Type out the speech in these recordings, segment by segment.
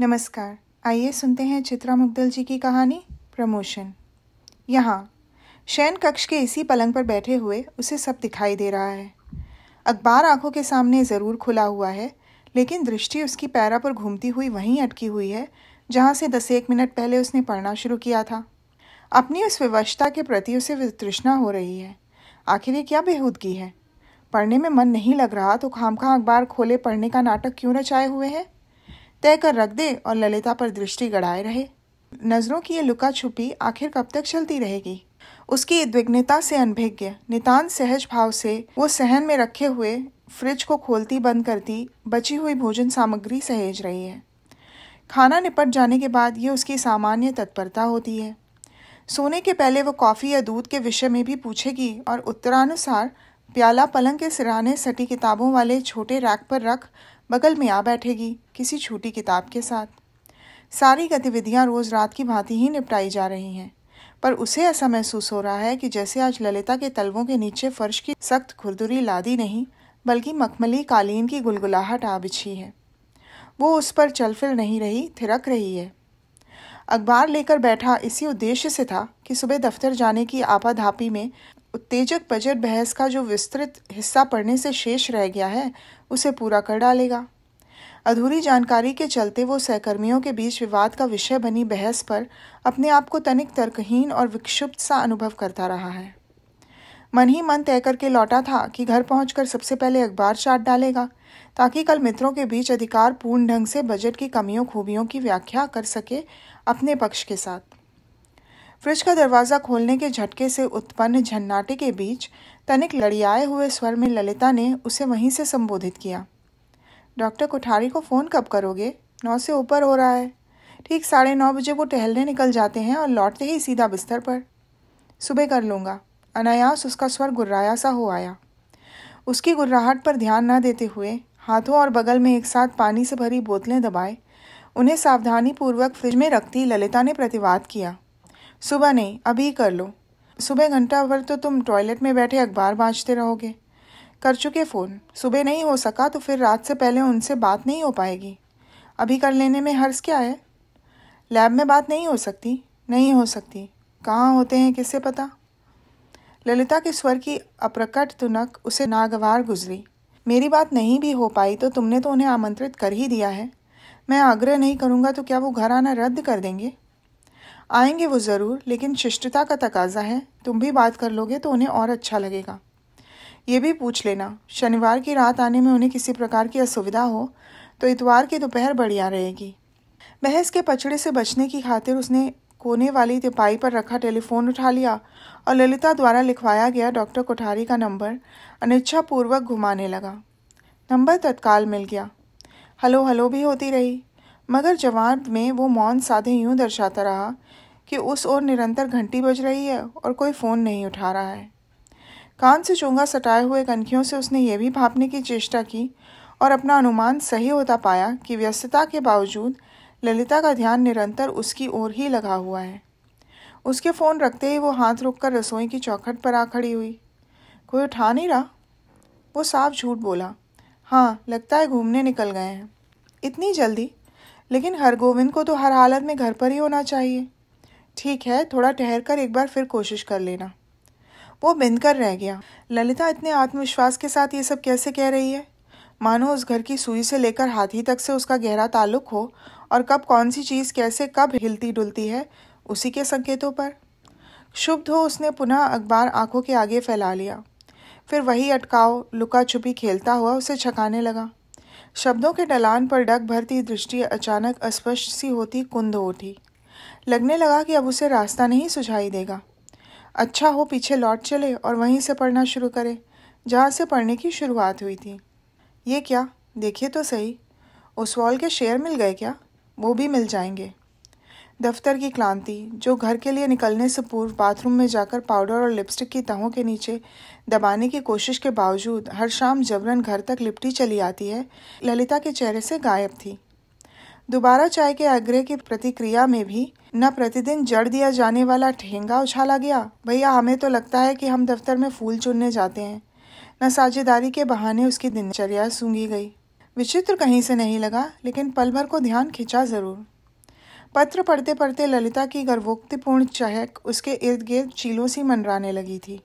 नमस्कार आइए सुनते हैं चित्रा मुग्दल जी की कहानी प्रमोशन यहाँ शयन कक्ष के इसी पलंग पर बैठे हुए उसे सब दिखाई दे रहा है अखबार आंखों के सामने ज़रूर खुला हुआ है लेकिन दृष्टि उसकी पैरा पर घूमती हुई वहीं अटकी हुई है जहाँ से दस एक मिनट पहले उसने पढ़ना शुरू किया था अपनी उस विवशता के प्रति उसे वितृष्णा हो रही है आखिर ये क्या बेहूदगी है पढ़ने में मन नहीं लग रहा तो खाम अखबार खोले पढ़ने का नाटक क्यों रचाए हुए हैं तय कर रख दे और ललिता पर दृष्टि गड़ाए रहे नजरों की ये लुका छुपी आखिर कब तक चलती रहेगी उसकी द्विग्नता से अनभिज्ञ नितान सहज भाव से वो सहन में रखे हुए फ्रिज को खोलती बंद करती बची हुई भोजन सामग्री सहेज रही है खाना निपट जाने के बाद ये उसकी सामान्य तत्परता होती है सोने के पहले वो कॉफ़ी या दूध के विषय में भी पूछेगी और उत्तरानुसार प्याला पलंग के सिराने सटी किताबों वाले छोटे रैक पर रख बगल में आ बैठेगी किसी छोटी किताब के साथ सारी गतिविधियां रोज रात की भांति ही निपटाई जा रही हैं पर उसे ऐसा महसूस हो रहा है कि जैसे आज ललिता के तलवों के नीचे फर्श की सख्त खुरदुरी लादी नहीं बल्कि मखमली कालीन की गुलगुलाहट आ बिछी है वो उस पर चलफिल नहीं रही थिरक रही है अखबार लेकर बैठा इसी उद्देश्य से था कि सुबह दफ्तर जाने की आपाधापी में उत्तेजक बजट बहस का जो विस्तृत हिस्सा पढ़ने से शेष रह गया है उसे पूरा कर डालेगा अधूरी जानकारी के चलते वो सहकर्मियों के बीच विवाद का विषय बनी बहस पर अपने आप को तनिक तर्कहीन और विक्षुब्ध सा अनुभव करता रहा है मन ही मन तय करके लौटा था कि घर पहुंचकर सबसे पहले अखबार चाट डालेगा ताकि कल मित्रों के बीच अधिकार पूर्ण ढंग से बजट की कमियों खूबियों की व्याख्या कर सके अपने पक्ष के साथ फ्रिज का दरवाजा खोलने के झटके से उत्पन्न झन्नाटे के बीच तनिक लड़ियाए हुए स्वर में ललिता ने उसे वहीं से संबोधित किया डॉक्टर कोठारी को फ़ोन कब करोगे नौ से ऊपर हो रहा है ठीक साढ़े नौ बजे वो टहलने निकल जाते हैं और लौटते ही सीधा बिस्तर पर सुबह कर लूँगा अनायास उसका स्वर गुर्राया सा हो आया उसकी गुर्राहट पर ध्यान न देते हुए हाथों और बगल में एक साथ पानी से भरी बोतलें दबाए उन्हें सावधानी पूर्वक फ्रिज में रखती ललिता ने प्रतिवाद किया सुबह नहीं अभी कर लो सुबह घंटा भर तो तुम टॉयलेट में बैठे अखबार बाँचते रहोगे कर चुके फ़ोन सुबह नहीं हो सका तो फिर रात से पहले उनसे बात नहीं हो पाएगी अभी कर लेने में हर्ज क्या है लैब में बात नहीं हो सकती नहीं हो सकती कहाँ होते हैं किससे पता ललिता के स्वर की अप्रकट तुनक उसे नागवार गुजरी मेरी बात नहीं भी हो पाई तो तुमने तो उन्हें आमंत्रित कर ही दिया है मैं आग्रह नहीं करूँगा तो क्या वो घर आना रद्द कर देंगे आएंगे वो ज़रूर लेकिन शिष्टता का तकाजा है तुम भी बात कर लोगे तो उन्हें और अच्छा लगेगा ये भी पूछ लेना शनिवार की रात आने में उन्हें किसी प्रकार की असुविधा हो तो इतवार की दोपहर बढ़िया रहेगी बहस के पचड़े से बचने की खातिर उसने कोने वाली तिपाई पर रखा टेलीफोन उठा लिया और ललिता द्वारा लिखवाया गया डॉक्टर कोठारी का नंबर अनिच्छापूर्वक घुमाने लगा नंबर तत्काल मिल गया हलो हलो भी होती रही मगर जवाब में वो मौन साधे यूं दर्शाता रहा कि उस ओर निरंतर घंटी बज रही है और कोई फ़ोन नहीं उठा रहा है कान से चूंगा सटाए हुए कनखियों से उसने ये भी भापने की चेष्टा की और अपना अनुमान सही होता पाया कि व्यस्तता के बावजूद ललिता का ध्यान निरंतर उसकी ओर ही लगा हुआ है उसके फ़ोन रखते ही वो हाथ रोककर रसोई की चौखट पर आ खड़ी हुई कोई उठा नहीं रहा वो साफ झूठ बोला हाँ लगता है घूमने निकल गए हैं इतनी जल्दी लेकिन हरगोविंद को तो हर हालत में घर पर ही होना चाहिए ठीक है थोड़ा ठहर कर एक बार फिर कोशिश कर लेना वो बिंद कर रह गया ललिता इतने आत्मविश्वास के साथ ये सब कैसे कह रही है मानो उस घर की सुई से लेकर हाथी तक से उसका गहरा ताल्लुक हो और कब कौन सी चीज़ कैसे कब हिलती डुलती है उसी के संकेतों पर शुभ हो उसने पुनः अखबार आंखों के आगे फैला लिया फिर वही अटकाव लुका छुपी खेलता हुआ उसे छकाने लगा शब्दों के डलान पर डग भरती दृष्टि अचानक अस्पष्ट सी होती कुंद उठी लगने लगा कि अब उसे रास्ता नहीं सुझाई देगा अच्छा हो पीछे लौट चले और वहीं से पढ़ना शुरू करे जहाँ से पढ़ने की शुरुआत हुई थी ये क्या देखिए तो सही उस वॉल के शेयर मिल गए क्या वो भी मिल जाएंगे दफ्तर की क्लांति जो घर के लिए निकलने से पूर्व बाथरूम में जाकर पाउडर और लिपस्टिक की तहों के नीचे दबाने की कोशिश के बावजूद हर शाम जबरन घर तक लिपटी चली आती है ललिता के चेहरे से गायब थी दोबारा चाय के आग्रह की प्रतिक्रिया में भी न प्रतिदिन जड़ दिया जाने वाला ठेंगा उछाला गया भैया हमें तो लगता है कि हम दफ्तर में फूल चुनने जाते हैं न साझेदारी के बहाने उसकी दिनचर्या सूंघी गई विचित्र कहीं से नहीं लगा लेकिन पल भर को ध्यान खिंचा जरूर पत्र पढ़ते पढ़ते ललिता की गर्वोक्तिपूर्ण चहक उसके इर्द गिर्द चीलों सी मनराने लगी थी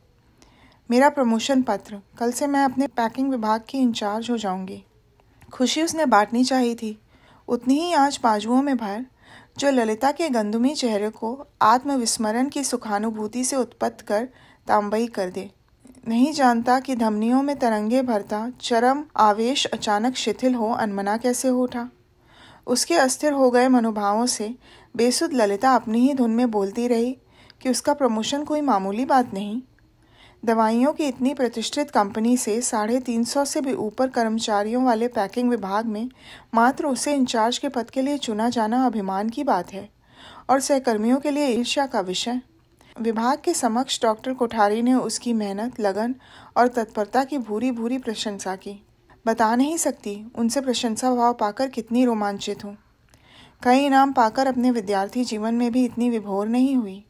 मेरा प्रमोशन पत्र कल से मैं अपने पैकिंग विभाग की इंचार्ज हो जाऊंगी खुशी उसने बांटनी चाहिए थी उतनी ही आज बाजुओं में भर जो ललिता के गंदुमी चेहरे को आत्मविस्मरण की सुखानुभूति से उत्पत्त कर तांबई कर दे नहीं जानता कि धमनियों में तरंगे भरता चरम आवेश अचानक शिथिल हो अनमना कैसे हो उठा उसके अस्थिर हो गए मनोभावों से बेसुध ललिता अपनी ही धुन में बोलती रही कि उसका प्रमोशन कोई मामूली बात नहीं दवाइयों की इतनी प्रतिष्ठित कंपनी से साढ़े तीन सौ से भी ऊपर कर्मचारियों वाले पैकिंग विभाग में मात्र उसे इंचार्ज के पद के लिए चुना जाना अभिमान की बात है और सहकर्मियों के लिए ईर्ष्या का विषय विभाग के समक्ष डॉक्टर कोठारी ने उसकी मेहनत लगन और तत्परता की भूरी भूरी प्रशंसा की बता नहीं सकती उनसे प्रशंसा भाव पाकर कितनी रोमांचित हूँ कई इनाम पाकर अपने विद्यार्थी जीवन में भी इतनी विभोर नहीं हुई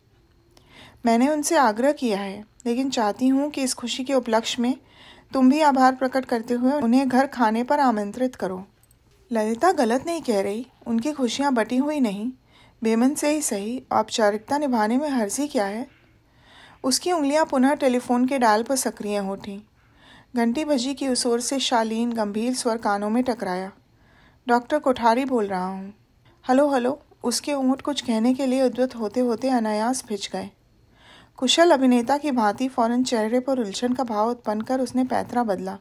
मैंने उनसे आग्रह किया है लेकिन चाहती हूँ कि इस खुशी के उपलक्ष्य में तुम भी आभार प्रकट करते हुए उन्हें घर खाने पर आमंत्रित करो ललिता गलत नहीं कह रही उनकी खुशियाँ बटी हुई नहीं बेमन से ही सही औपचारिकता निभाने में हर्जी क्या है उसकी उंगलियाँ पुनः टेलीफोन के डाल पर सक्रिय हो उठी घंटी बजी की उस ओर से शालीन गंभीर स्वर कानों में टकराया डॉक्टर कोठारी बोल रहा हूँ हलो हलो उसके ऊँट कुछ कहने के लिए उद्वत होते होते अनायास भिज गए कुशल अभिनेता की भांति फौरन चेहरे पर उलझन का भाव उत्पन्न कर उसने पैतरा बदला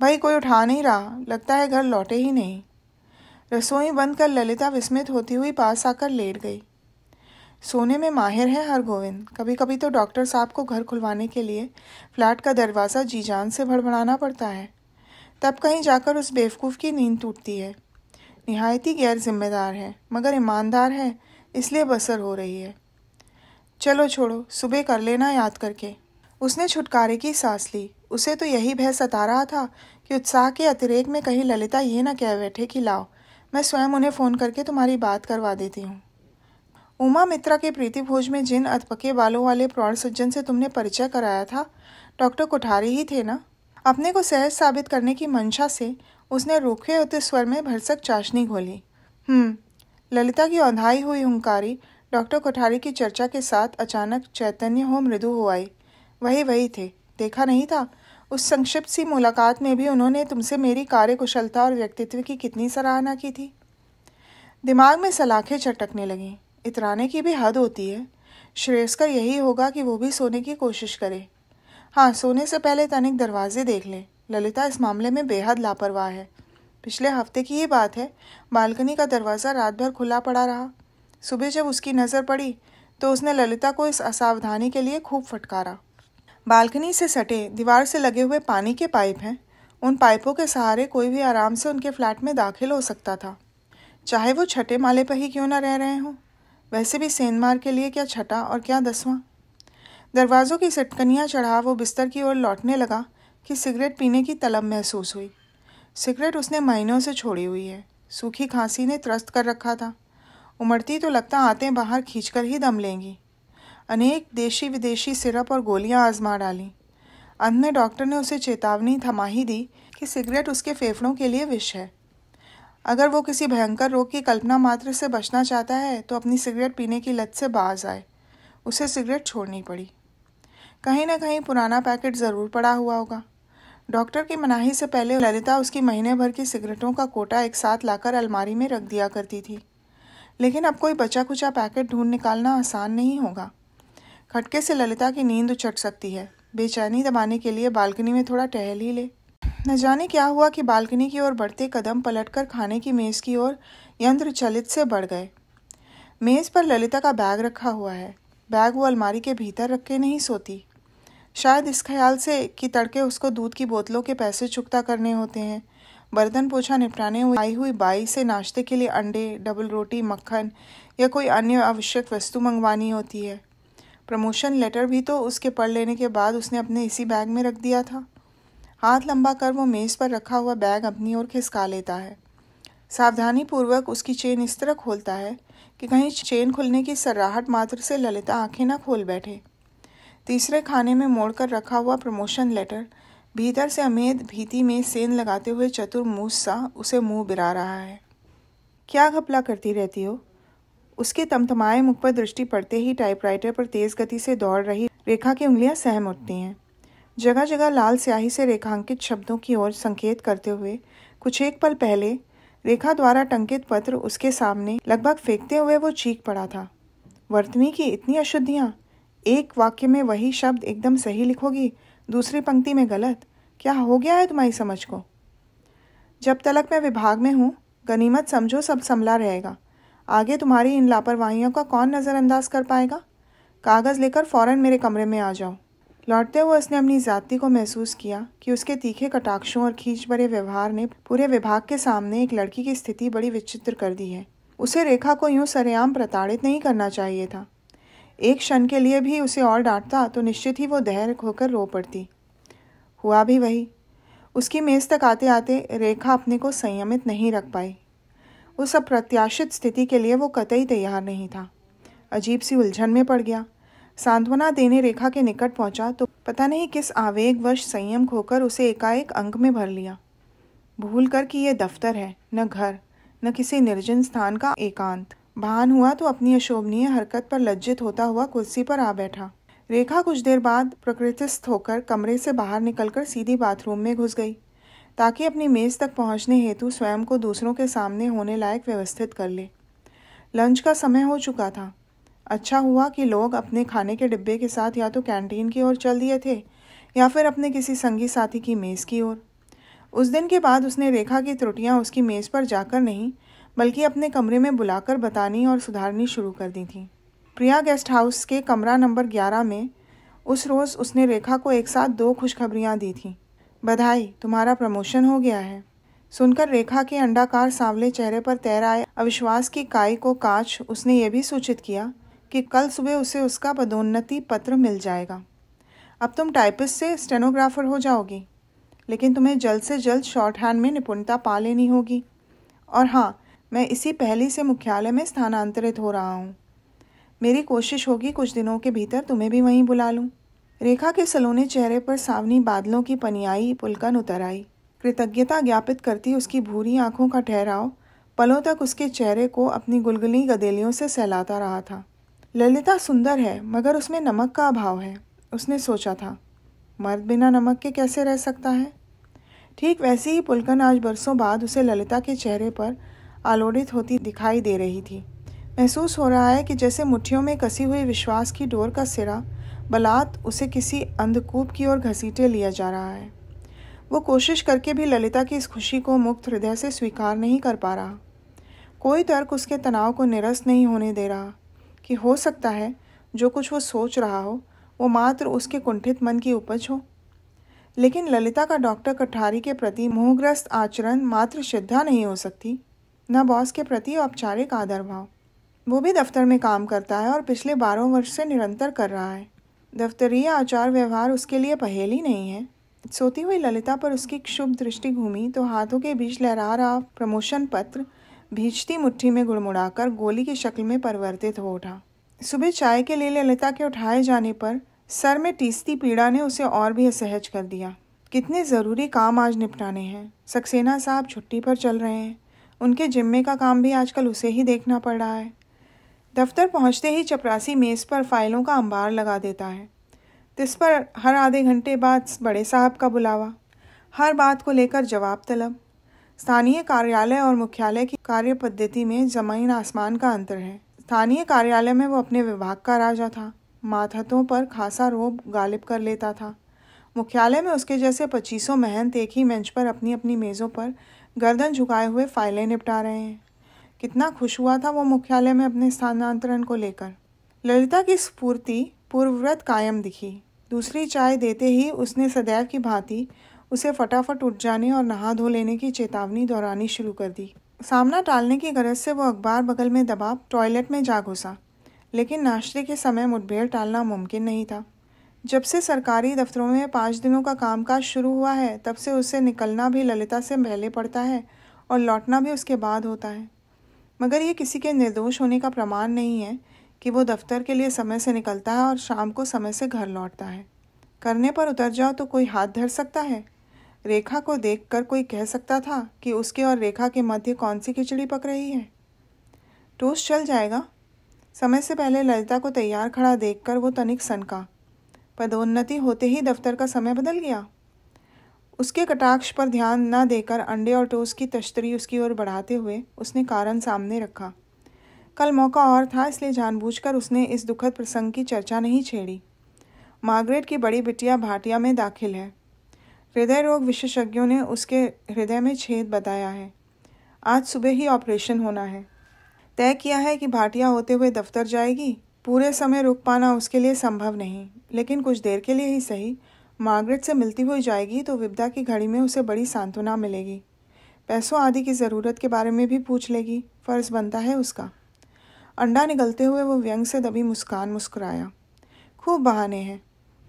भाई कोई उठा नहीं रहा लगता है घर लौटे ही नहीं रसोई बंद कर ललिता विस्मित होती हुई पास आकर लेट गई सोने में माहिर है हरगोविंद कभी कभी तो डॉक्टर साहब को घर खुलवाने के लिए फ्लैट का दरवाज़ा जी जान से भड़बड़ाना पड़ता है तब कहीं जाकर उस बेवकूफ़ की नींद टूटती है नहायती गैर जिम्मेदार है मगर ईमानदार है इसलिए बसर हो रही है चलो छोड़ो सुबह कर लेना याद करके उसने छुटकारे की सांस ली उसे तो यही भय सता रहा था कि उत्साह के अतिरेक में कहीं ललिता ये ना कह बैठे कि लाओ मैं स्वयं उन्हें फ़ोन करके तुम्हारी बात करवा देती हूँ उमा मित्रा के प्रीति भोज में जिन अधपके बालों वाले प्रौढ़ सज्जन से तुमने परिचय कराया था डॉक्टर कोठारी ही थे ना अपने को सहज साबित करने की मंशा से उसने रूखे होते स्वर में भरसक चाशनी घोली हम्म ललिता की औंधाई हुई हंकारी डॉक्टर कोठारी की चर्चा के साथ अचानक चैतन्य हो मृदु हो आई वही वही थे देखा नहीं था उस संक्षिप्त सी मुलाकात में भी उन्होंने तुमसे मेरी कार्यकुशलता और व्यक्तित्व की कितनी सराहना की थी दिमाग में सलाखें चटकने लगीं इतराने की भी हद होती है श्रेयस का यही होगा कि वो भी सोने की कोशिश करे हाँ सोने से पहले तनिक दरवाजे देख लें ललिता इस मामले में बेहद लापरवाह है पिछले हफ्ते की ये बात है बालकनी का दरवाज़ा रात भर खुला पड़ा रहा सुबह जब उसकी नज़र पड़ी तो उसने ललिता को इस असावधानी के लिए खूब फटकारा बालकनी से सटे दीवार से लगे हुए पानी के पाइप हैं उन पाइपों के सहारे कोई भी आराम से उनके फ्लैट में दाखिल हो सकता था चाहे वो छठे माले पर ही क्यों ना रह रहे हों वैसे भी सेंधमार के लिए क्या छठा और क्या दसवां दरवाज़ों की सटकनियाँ चढ़ा वो बिस्तर की ओर लौटने लगा कि सिगरेट पीने की तलब महसूस हुई सिगरेट उसने महीनों से छोड़ी हुई है सूखी खांसी ने त्रस्त कर रखा था उमड़ती तो लगता आते बाहर खींचकर ही दम लेंगी अनेक देशी विदेशी सिरप और गोलियां आजमा डाली अंत में डॉक्टर ने उसे चेतावनी थमाही दी कि सिगरेट उसके फेफड़ों के लिए विष है अगर वो किसी भयंकर रोग की कल्पना मात्र से बचना चाहता है तो अपनी सिगरेट पीने की लत से बाज आए उसे सिगरेट छोड़नी पड़ी कहीं ना कहीं पुराना पैकेट ज़रूर पड़ा हुआ होगा डॉक्टर की मनाही से पहले ललिता उसकी महीने भर की सिगरेटों का कोटा एक साथ लाकर अलमारी में रख दिया करती थी लेकिन अब कोई बचा कुचा पैकेट ढूंढ निकालना आसान नहीं होगा खटके से ललिता की नींद उछट सकती है बेचैनी दबाने के लिए बालकनी में थोड़ा टहल ही ले न जाने क्या हुआ कि बालकनी की ओर बढ़ते कदम पलटकर खाने की मेज़ की ओर यंत्र चलित से बढ़ गए मेज़ पर ललिता का बैग रखा हुआ है बैग वो अलमारी के भीतर रख के नहीं सोती शायद इस ख्याल से कि तड़के उसको दूध की बोतलों के पैसे चुकता करने होते हैं बर्तन पोछा निपटाने हुए आई हुई बाई से नाश्ते के लिए अंडे डबल रोटी मक्खन या कोई अन्य आवश्यक वस्तु मंगवानी होती है प्रमोशन लेटर भी तो उसके पढ़ लेने के बाद उसने अपने इसी बैग में रख दिया था हाथ लंबा कर वो मेज़ पर रखा हुआ बैग अपनी ओर खिसका लेता है सावधानी पूर्वक उसकी चेन इस तरह खोलता है कि कहीं चेन खुलने की सर्राहट मात्र से ललिता आंखें ना खोल बैठे तीसरे खाने में मोड़कर रखा हुआ प्रमोशन लेटर भीतर से अमेद भीति में सेन लगाते हुए चतुर मुँह सा उसे मुंह बिरा रहा है क्या घपला करती रहती हो उसके तमतमाए मुख पर दृष्टि पड़ते ही टाइपराइटर पर तेज़ गति से दौड़ रही रेखा की उंगलियां सहम उठती हैं जगह जगह लाल स्याही से रेखांकित शब्दों की ओर संकेत करते हुए कुछ एक पल पहले रेखा द्वारा टंकित पत्र उसके सामने लगभग फेंकते हुए वो चीख पड़ा था वर्तनी की इतनी अशुद्धियाँ एक वाक्य में वही शब्द एकदम सही लिखोगी दूसरी पंक्ति में गलत क्या हो गया है तुम्हारी समझ को जब तलक मैं विभाग में हूँ गनीमत समझो सब संभला रहेगा आगे तुम्हारी इन लापरवाहियों का कौन नज़रअंदाज कर पाएगा कागज़ लेकर फ़ौरन मेरे कमरे में आ जाओ लौटते हुए उसने अपनी जाति को महसूस किया कि उसके तीखे कटाक्षों और खींच भरे व्यवहार ने पूरे विभाग के सामने एक लड़की की स्थिति बड़ी विचित्र कर दी है उसे रेखा को यूं सरेआम प्रताड़ित नहीं करना चाहिए था एक क्षण के लिए भी उसे और डांटता तो निश्चित ही वो दहर होकर रो पड़ती हुआ भी वही उसकी मेज़ तक आते आते रेखा अपने को संयमित नहीं रख पाई उस अप्रत्याशित स्थिति के लिए वो कतई तैयार नहीं था अजीब सी उलझन में पड़ गया सांत्वना देने रेखा के निकट पहुंचा तो पता नहीं किस आवेगवश संयम खोकर उसे एकाएक अंक में भर लिया भूल कर कि यह दफ्तर है न घर न किसी निर्जन स्थान का एकांत भान हुआ तो अपनी अशोभनीय हरकत पर लज्जित होता हुआ कुर्सी पर आ बैठा रेखा कुछ देर बाद प्रकृतिस्थ होकर कमरे से बाहर निकलकर सीधी बाथरूम में घुस गई ताकि अपनी मेज़ तक पहुंचने हेतु स्वयं को दूसरों के सामने होने लायक व्यवस्थित कर ले लंच का समय हो चुका था अच्छा हुआ कि लोग अपने खाने के डिब्बे के साथ या तो कैंटीन की ओर चल दिए थे या फिर अपने किसी संगी साथी की मेज़ की ओर उस दिन के बाद उसने रेखा की त्रुटियाँ उसकी मेज़ पर जाकर नहीं बल्कि अपने कमरे में बुलाकर बतानी और सुधारनी शुरू कर दी थी प्रिया गेस्ट हाउस के कमरा नंबर ग्यारह में उस रोज़ उसने रेखा को एक साथ दो खुशखबरियाँ दी थीं बधाई तुम्हारा प्रमोशन हो गया है सुनकर रेखा के अंडाकार सांवले चेहरे पर तैर आए अविश्वास की काई को काच उसने ये भी सूचित किया कि कल सुबह उसे उसका पदोन्नति पत्र मिल जाएगा अब तुम टाइपिस्ट से स्टेनोग्राफर हो जाओगी लेकिन तुम्हें जल्द से जल्द शॉर्ट हैंड में निपुणता पा लेनी होगी और हाँ मैं इसी पहली से मुख्यालय में स्थानांतरित हो रहा हूँ मेरी कोशिश होगी कुछ दिनों के भीतर तुम्हें भी वहीं बुला लूँ रेखा के सलोने चेहरे पर सावनी बादलों की पनियाई पुलकन उतर आई कृतज्ञता ज्ञापित करती उसकी भूरी आंखों का ठहराव पलों तक उसके चेहरे को अपनी गुलगुली गदेलियों से सहलाता रहा था ललिता सुंदर है मगर उसमें नमक का अभाव है उसने सोचा था मर्द बिना नमक के कैसे रह सकता है ठीक वैसे ही पुलकन आज बरसों बाद उसे ललिता के चेहरे पर आलोडित होती दिखाई दे रही थी महसूस हो रहा है कि जैसे मुट्ठियों में कसी हुई विश्वास की डोर का सिरा बलात् उसे किसी अंधकूप की ओर घसीटे लिया जा रहा है वो कोशिश करके भी ललिता की इस खुशी को मुक्त हृदय से स्वीकार नहीं कर पा रहा कोई तर्क उसके तनाव को निरस्त नहीं होने दे रहा कि हो सकता है जो कुछ वो सोच रहा हो वो मात्र उसके कुंठित मन की उपज हो लेकिन ललिता का डॉक्टर कठारी के प्रति मोहग्रस्त आचरण मात्र श्रद्धा नहीं हो सकती न बॉस के प्रति औपचारिक आदर भाव वो भी दफ्तर में काम करता है और पिछले बारह वर्ष से निरंतर कर रहा है दफ्तरीय आचार व्यवहार उसके लिए पहेली नहीं है सोती हुई ललिता पर उसकी क्षुभ दृष्टि घूमी तो हाथों के बीच लहरा रहा प्रमोशन पत्र भीजती मुट्ठी में गुड़मुड़ाकर गोली की शक्ल में परिवर्तित हो उठा सुबह चाय के लिए ललिता के उठाए जाने पर सर में टीसती पीड़ा ने उसे और भी असहज कर दिया कितने ज़रूरी काम आज निपटाने हैं सक्सेना साहब छुट्टी पर चल रहे हैं उनके जिम्मे का काम भी आजकल उसे ही देखना पड़ रहा है दफ्तर पहुंचते ही चपरासी मेज़ पर फाइलों का अंबार लगा देता है जिस पर हर आधे घंटे बाद बड़े साहब का बुलावा हर बात को लेकर जवाब तलब स्थानीय कार्यालय और मुख्यालय की कार्य पद्धति में जमीन आसमान का अंतर है स्थानीय कार्यालय में वो अपने विभाग का राजा था माथतों पर खासा रोब गालिब कर लेता था मुख्यालय में उसके जैसे पच्चीसों महंत एक ही मंच पर अपनी अपनी मेज़ों पर गर्दन झुकाए हुए फाइलें निपटा रहे हैं कितना खुश हुआ था वो मुख्यालय में अपने स्थानांतरण को लेकर ललिता की स्फूर्ति पूर्वव्रत कायम दिखी दूसरी चाय देते ही उसने सदैव की भांति उसे फटाफट उठ जाने और नहा धो लेने की चेतावनी दोहरानी शुरू कर दी सामना टालने की गरज से वो अखबार बगल में दबा टॉयलेट में जा घुसा लेकिन नाश्ते के समय मुठभेड़ टालना मुमकिन नहीं था जब से सरकारी दफ्तरों में पाँच दिनों का कामकाज शुरू हुआ है तब से उसे निकलना भी ललिता से पहले पड़ता है और लौटना भी उसके बाद होता है मगर ये किसी के निर्दोष होने का प्रमाण नहीं है कि वो दफ्तर के लिए समय से निकलता है और शाम को समय से घर लौटता है करने पर उतर जाओ तो कोई हाथ धर सकता है रेखा को देखकर कोई कह सकता था कि उसके और रेखा के मध्य कौन सी खिचड़ी पक रही है टोस्ट चल जाएगा समय से पहले ललिता को तैयार खड़ा देखकर वो तनिक सनका पदोन्नति होते ही दफ्तर का समय बदल गया उसके कटाक्ष पर ध्यान न देकर अंडे और टोस्ट की तश्तरी उसकी ओर बढ़ाते हुए उसने कारण सामने रखा कल मौका और था इसलिए जानबूझकर उसने इस दुखद प्रसंग की चर्चा नहीं छेड़ी मार्गरेट की बड़ी बिटिया भाटिया में दाखिल है हृदय रोग विशेषज्ञों ने उसके हृदय में छेद बताया है आज सुबह ही ऑपरेशन होना है तय किया है कि भाटिया होते हुए दफ्तर जाएगी पूरे समय रुक पाना उसके लिए संभव नहीं लेकिन कुछ देर के लिए ही सही मार्गरेट से मिलती हुई जाएगी तो विपदा की घड़ी में उसे बड़ी सांत्वना मिलेगी पैसों आदि की ज़रूरत के बारे में भी पूछ लेगी फ़र्ज़ बनता है उसका अंडा निकलते हुए वो व्यंग से दबी मुस्कान मुस्कुराया खूब बहाने हैं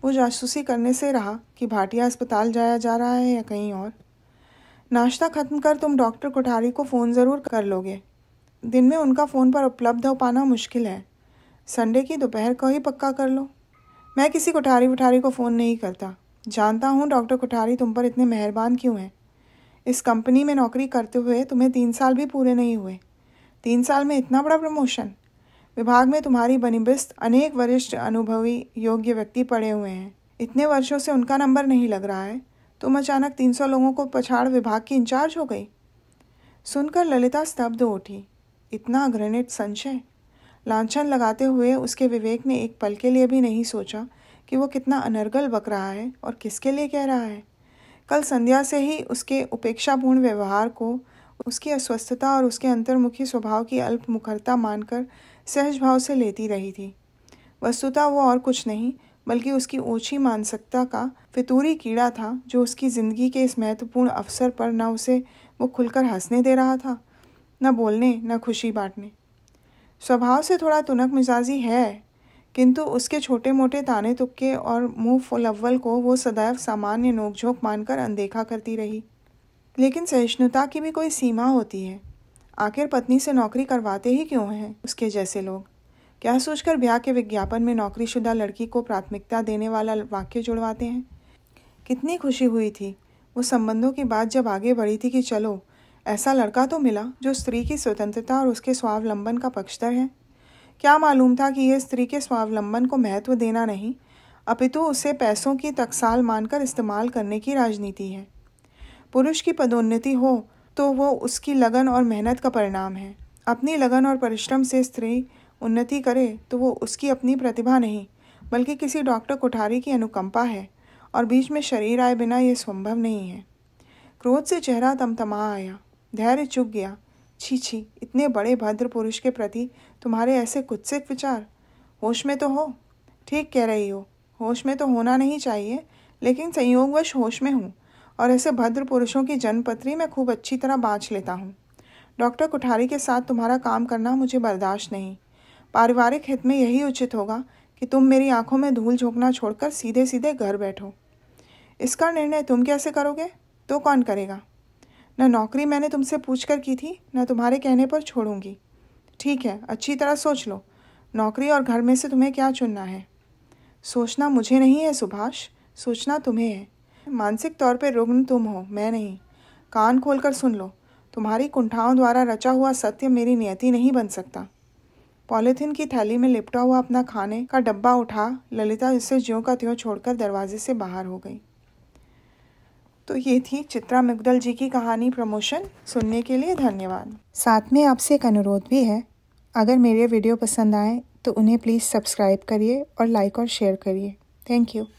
वो जासूसी करने से रहा कि भाटिया अस्पताल जाया जा रहा है या कहीं और नाश्ता खत्म कर तुम डॉक्टर कोठारी को फ़ोन ज़रूर कर लोगे दिन में उनका फ़ोन पर उपलब्ध हो पाना मुश्किल है संडे की दोपहर को ही पक्का कर लो मैं किसी कोठारी वठारी को फ़ोन नहीं करता जानता हूँ डॉक्टर कोठारी तुम पर इतने मेहरबान क्यों हैं इस कंपनी में नौकरी करते हुए तुम्हें तीन साल भी पूरे नहीं हुए तीन साल में इतना बड़ा प्रमोशन विभाग में तुम्हारी बनिबिस्त अनेक वरिष्ठ अनुभवी योग्य व्यक्ति पड़े हुए हैं इतने वर्षों से उनका नंबर नहीं लग रहा है तुम अचानक तीन सौ लोगों को पछाड़ विभाग की इंचार्ज हो गई सुनकर ललिता स्तब्ध उठी इतना घृणित संशय लाछन लगाते हुए उसके विवेक ने एक पल के लिए भी नहीं सोचा कि वो कितना अनर्गल बक रहा है और किसके लिए कह रहा है कल संध्या से ही उसके उपेक्षापूर्ण व्यवहार को उसकी अस्वस्थता और उसके अंतर्मुखी स्वभाव की अल्प मुखरता मानकर सहज भाव से लेती रही थी वस्तुतः वो और कुछ नहीं बल्कि उसकी ऊँची मानसिकता का फितूरी कीड़ा था जो उसकी ज़िंदगी के इस महत्वपूर्ण अवसर पर न उसे वो खुलकर हंसने दे रहा था न बोलने न खुशी बांटने स्वभाव से थोड़ा तुनक मिजाजी है किंतु उसके छोटे मोटे ताने तुक्के और मुँह फुलवल को वो सदैव सामान्य नोकझोंक मानकर अनदेखा करती रही लेकिन सहिष्णुता की भी कोई सीमा होती है आखिर पत्नी से नौकरी करवाते ही क्यों हैं उसके जैसे लोग क्या सोचकर ब्याह के विज्ञापन में नौकरीशुदा लड़की को प्राथमिकता देने वाला वाक्य जुड़वाते हैं कितनी खुशी हुई थी वो संबंधों की बात जब आगे बढ़ी थी कि चलो ऐसा लड़का तो मिला जो स्त्री की स्वतंत्रता और उसके स्वावलंबन का पक्षधर है क्या मालूम था कि यह स्त्री के स्वावलंबन को महत्व देना नहीं अपितु उसे पैसों की तकसाल मानकर इस्तेमाल करने की राजनीति है पुरुष की पदोन्नति हो तो वो उसकी लगन और मेहनत का परिणाम है अपनी लगन और परिश्रम से स्त्री उन्नति करे तो वो उसकी अपनी प्रतिभा नहीं बल्कि किसी डॉक्टर कोठारी की अनुकंपा है और बीच में शरीर आए बिना यह संभव नहीं है क्रोध से चेहरा तमतमा आया धैर्य चुक गया छी छी इतने बड़े भद्र पुरुष के प्रति तुम्हारे ऐसे कुत्सित विचार होश में तो हो ठीक कह रही हो होश में तो होना नहीं चाहिए लेकिन संयोगवश होश में हूँ और ऐसे भद्र पुरुषों की जन्मपत्री मैं खूब अच्छी तरह बाँच लेता हूँ डॉक्टर कुठारी के साथ तुम्हारा काम करना मुझे बर्दाश्त नहीं पारिवारिक हित में यही उचित होगा कि तुम मेरी आंखों में धूल झोंकना छोड़कर सीधे सीधे घर बैठो इसका निर्णय तुम कैसे करोगे तो कौन करेगा न नौकरी मैंने तुमसे पूछ कर की थी न तुम्हारे कहने पर छोड़ूंगी ठीक है अच्छी तरह सोच लो नौकरी और घर में से तुम्हें क्या चुनना है सोचना मुझे नहीं है सुभाष सोचना तुम्हें है मानसिक तौर पर रुग्ण तुम हो मैं नहीं कान खोलकर सुन लो तुम्हारी कुंठाओं द्वारा रचा हुआ सत्य मेरी नियति नहीं बन सकता पॉलीथीन की थैली में लिपटा हुआ अपना खाने का डब्बा उठा ललिता इसे ज्यों का त्यों छोड़कर दरवाजे से बाहर हो गई तो ये थी चित्रा मिगदल जी की कहानी प्रमोशन सुनने के लिए धन्यवाद साथ में आपसे एक अनुरोध भी है अगर मेरे वीडियो पसंद आए तो उन्हें प्लीज़ सब्सक्राइब करिए और लाइक और शेयर करिए थैंक यू